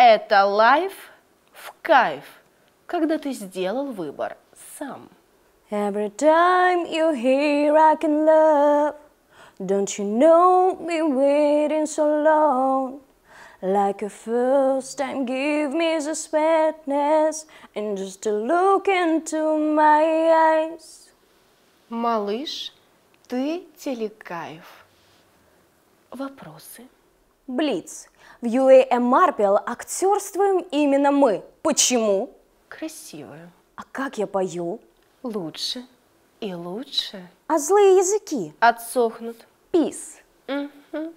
Это лайф в кайф, когда ты сделал выбор сам. Every time you hear I can love, don't you know me waiting so long? Like a first time, give me the sweetness and just a look into my eyes. Малыш, ты телекайф. Вопросы? Блиц. В UA Marple эм актерствуем именно мы. Почему? Красивую. А как я пою? Лучше и лучше. А злые языки? Отсохнут. Пис. Угу.